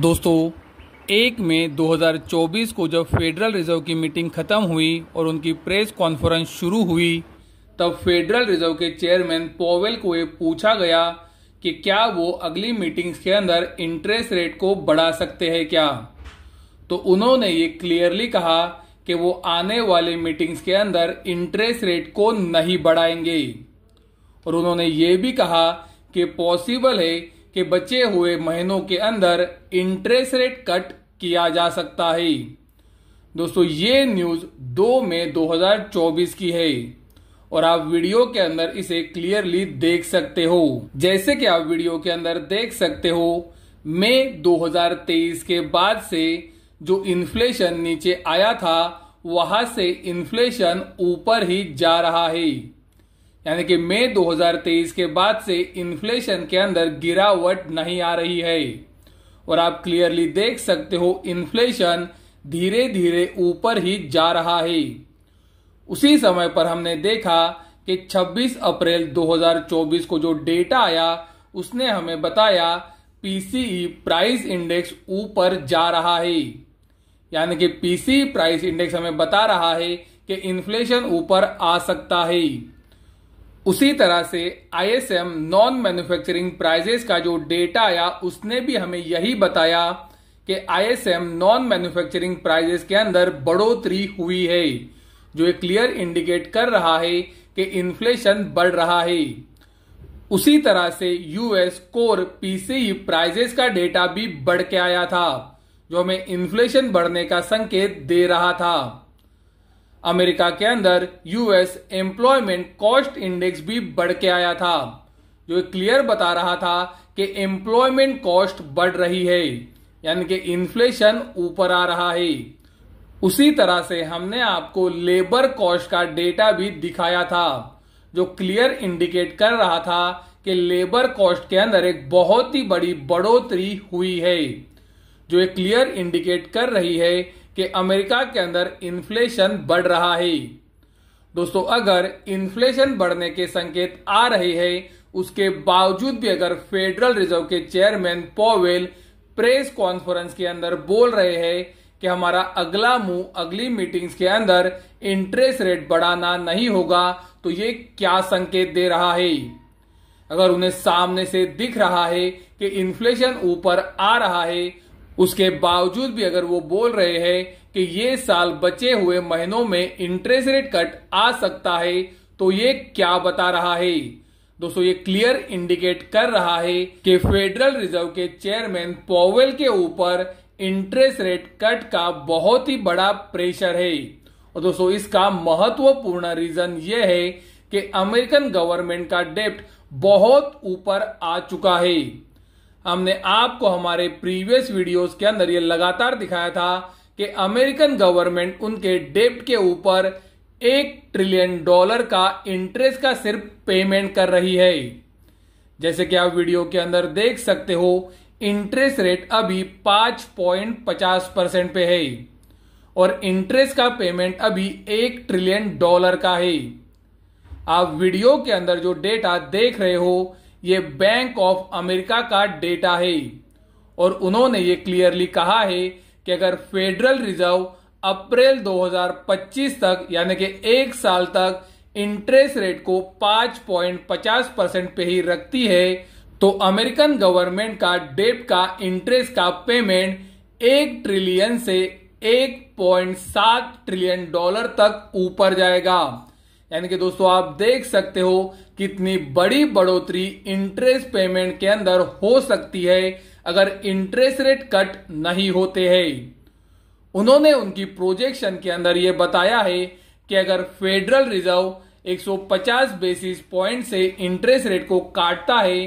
दोस्तों एक मई 2024 को जब फेडरल रिजर्व की मीटिंग खत्म हुई और उनकी प्रेस कॉन्फ्रेंस शुरू हुई तब फेडरल रिजर्व के चेयरमैन पोवेल को ये पूछा गया कि क्या वो अगली मीटिंग्स के अंदर इंटरेस्ट रेट को बढ़ा सकते हैं क्या तो उन्होंने ये क्लियरली कहा कि वो आने वाले मीटिंग्स के अंदर इंटरेस्ट रेट को नहीं बढ़ाएंगे और उन्होंने ये भी कहा कि पॉसिबल है के बचे हुए महीनों के अंदर इंटरेस्ट रेट कट किया जा सकता है दोस्तों ये न्यूज 2 मई 2024 की है और आप वीडियो के अंदर इसे क्लियरली देख सकते हो जैसे कि आप वीडियो के अंदर देख सकते हो मई 2023 के बाद से जो इन्फ्लेशन नीचे आया था वहां से इन्फ्लेशन ऊपर ही जा रहा है यानी कि मई 2023 के बाद से इन्फ्लेशन के अंदर गिरावट नहीं आ रही है और आप क्लियरली देख सकते हो इन्फ्लेशन धीरे धीरे ऊपर ही जा रहा है उसी समय पर हमने देखा कि 26 अप्रैल 2024 को जो डेटा आया उसने हमें बताया पीसीई प्राइस इंडेक्स ऊपर जा रहा है यानी कि पीसीई प्राइस इंडेक्स हमें बता रहा है कि इन्फ्लेशन ऊपर आ सकता है उसी तरह से आईएसएम नॉन मैन्युफैक्चरिंग प्राइजेस का जो डेटा आया उसने भी हमें यही बताया कि आईएसएम नॉन मैन्युफैक्चरिंग प्राइजेस के अंदर बढ़ोतरी हुई है जो एक क्लियर इंडिकेट कर रहा है कि इन्फ्लेशन बढ़ रहा है उसी तरह से यूएस कोर पीसीई प्राइजेस का डेटा भी बढ़ के आया था जो हमें इन्फ्लेशन बढ़ने का संकेत दे रहा था अमेरिका के अंदर यूएस एम्प्लॉयमेंट कॉस्ट इंडेक्स भी बढ़ के आया था जो क्लियर बता रहा था कि एम्प्लॉयमेंट कॉस्ट बढ़ रही है यानी कि इन्फ्लेशन ऊपर आ रहा है उसी तरह से हमने आपको लेबर कॉस्ट का डेटा भी दिखाया था जो क्लियर इंडिकेट कर रहा था कि लेबर कॉस्ट के अंदर एक बहुत ही बड़ी बढ़ोतरी हुई है जो एक क्लियर इंडिकेट कर रही है कि अमेरिका के अंदर इन्फ्लेशन बढ़ रहा है दोस्तों अगर इन्फ्लेशन बढ़ने के संकेत आ रहे हैं उसके बावजूद भी अगर फेडरल रिजर्व के चेयरमैन पॉवेल प्रेस कॉन्फ्रेंस के अंदर बोल रहे हैं कि हमारा अगला मुंह अगली मीटिंग्स के अंदर इंटरेस्ट रेट बढ़ाना नहीं होगा तो ये क्या संकेत दे रहा है अगर उन्हें सामने से दिख रहा है कि इन्फ्लेशन ऊपर आ रहा है उसके बावजूद भी अगर वो बोल रहे हैं कि ये साल बचे हुए महीनों में इंटरेस्ट रेट कट आ सकता है तो ये क्या बता रहा है दोस्तों ये क्लियर इंडिकेट कर रहा है कि फेडरल रिजर्व के चेयरमैन पॉवेल के ऊपर इंटरेस्ट रेट कट का बहुत ही बड़ा प्रेशर है और दोस्तों इसका महत्वपूर्ण रीजन ये है कि अमेरिकन गवर्नमेंट का डेप्ट बहुत ऊपर आ चुका है हमने आपको हमारे प्रीवियस वीडियोस के अंदर ये लगातार दिखाया था कि अमेरिकन गवर्नमेंट उनके डेप्ट के ऊपर एक ट्रिलियन डॉलर का इंटरेस्ट का सिर्फ पेमेंट कर रही है जैसे कि आप वीडियो के अंदर देख सकते हो इंटरेस्ट रेट अभी पांच पॉइंट पचास परसेंट पे है और इंटरेस्ट का पेमेंट अभी एक ट्रिलियन डॉलर का है आप वीडियो के अंदर जो डेटा देख रहे हो ये बैंक ऑफ अमेरिका का डेटा है और उन्होंने ये क्लियरली कहा है कि अगर फेडरल रिजर्व अप्रैल 2025 तक यानी कि एक साल तक इंटरेस्ट रेट को 5.50 परसेंट पे ही रखती है तो अमेरिकन गवर्नमेंट का डेट का इंटरेस्ट का पेमेंट एक ट्रिलियन से 1.7 ट्रिलियन डॉलर तक ऊपर जाएगा यानी कि दोस्तों आप देख सकते हो कितनी बड़ी बढ़ोतरी इंटरेस्ट पेमेंट के अंदर हो सकती है अगर इंटरेस्ट रेट कट नहीं होते हैं उन्होंने उनकी प्रोजेक्शन के अंदर यह बताया है कि अगर फेडरल रिजर्व 150 बेसिस पॉइंट से इंटरेस्ट रेट को काटता है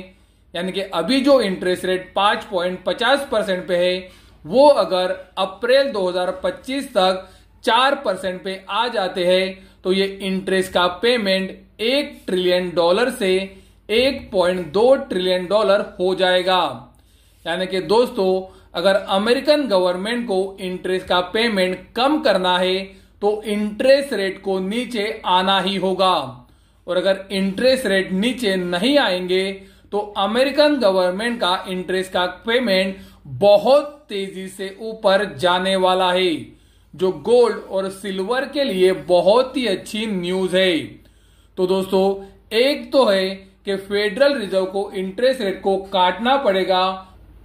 यानी कि अभी जो इंटरेस्ट रेट 5.50 परसेंट पे है वो अगर अप्रैल 2025 तक चार परसेंट पे आ जाते हैं तो ये इंटरेस्ट का पेमेंट एक ट्रिलियन डॉलर से एक पॉइंट दो ट्रिलियन डॉलर हो जाएगा यानी कि दोस्तों अगर अमेरिकन गवर्नमेंट को इंटरेस्ट का पेमेंट कम करना है तो इंटरेस्ट रेट को नीचे आना ही होगा और अगर इंटरेस्ट रेट नीचे नहीं आएंगे तो अमेरिकन गवर्नमेंट का इंटरेस्ट का पेमेंट बहुत तेजी से ऊपर जाने वाला है जो गोल्ड और सिल्वर के लिए बहुत ही अच्छी न्यूज है तो दोस्तों एक तो है कि फेडरल रिजर्व को इंटरेस्ट रेट को काटना पड़ेगा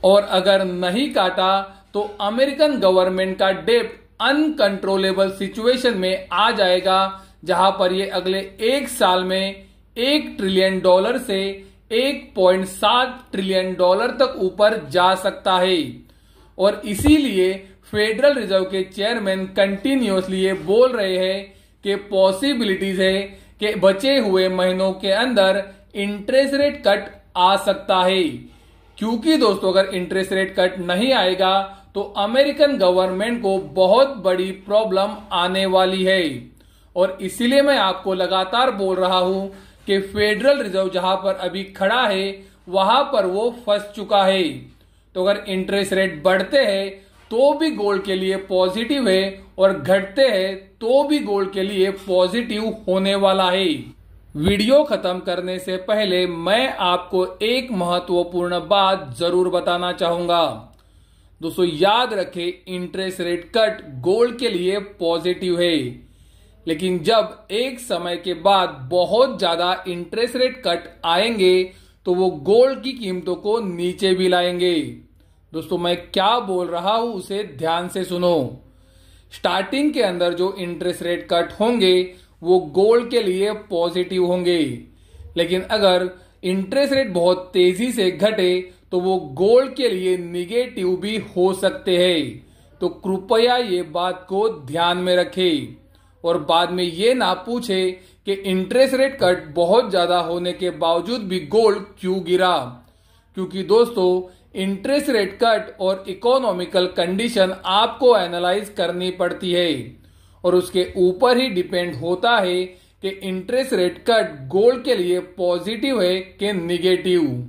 और अगर नहीं काटा तो अमेरिकन गवर्नमेंट का डेप अनकंट्रोलेबल सिचुएशन में आ जाएगा जहां पर ये अगले एक साल में एक ट्रिलियन डॉलर से 1.7 ट्रिलियन डॉलर तक ऊपर जा सकता है और इसीलिए फेडरल रिजर्व के चेयरमैन कंटिन्यूसली ये बोल रहे हैं कि पॉसिबिलिटीज है कि बचे हुए महीनों के अंदर इंटरेस्ट रेट कट आ सकता है क्योंकि दोस्तों अगर इंटरेस्ट रेट कट नहीं आएगा तो अमेरिकन गवर्नमेंट को बहुत बड़ी प्रॉब्लम आने वाली है और इसीलिए मैं आपको लगातार बोल रहा हूं कि फेडरल रिजर्व जहां पर अभी खड़ा है वहां पर वो फंस चुका है तो अगर इंटरेस्ट रेट बढ़ते हैं तो भी गोल्ड के लिए पॉजिटिव है और घटते हैं तो भी गोल्ड के लिए पॉजिटिव होने वाला है वीडियो खत्म करने से पहले मैं आपको एक महत्वपूर्ण बात जरूर बताना चाहूंगा दोस्तों याद रखें इंटरेस्ट रेट कट गोल्ड के लिए पॉजिटिव है लेकिन जब एक समय के बाद बहुत ज्यादा इंटरेस्ट रेट कट आएंगे तो वो गोल्ड की कीमतों को नीचे भी लाएंगे दोस्तों मैं क्या बोल रहा हूं उसे ध्यान से सुनो स्टार्टिंग के अंदर जो इंटरेस्ट रेट कट होंगे वो गोल्ड के लिए पॉजिटिव होंगे लेकिन अगर इंटरेस्ट रेट बहुत तेजी से घटे तो वो गोल्ड के लिए निगेटिव भी हो सकते हैं तो कृपया ये बात को ध्यान में रखें और बाद में ये ना पूछे कि इंटरेस्ट रेट कट बहुत ज़्यादा होने के बावजूद भी गोल्ड क्यों गिरा क्योंकि दोस्तों इंटरेस्ट रेट कट और इकोनॉमिकल कंडीशन आपको एनालाइज करनी पड़ती है और उसके ऊपर ही डिपेंड होता है कि इंटरेस्ट रेट कट गोल्ड के लिए पॉजिटिव है कि निगेटिव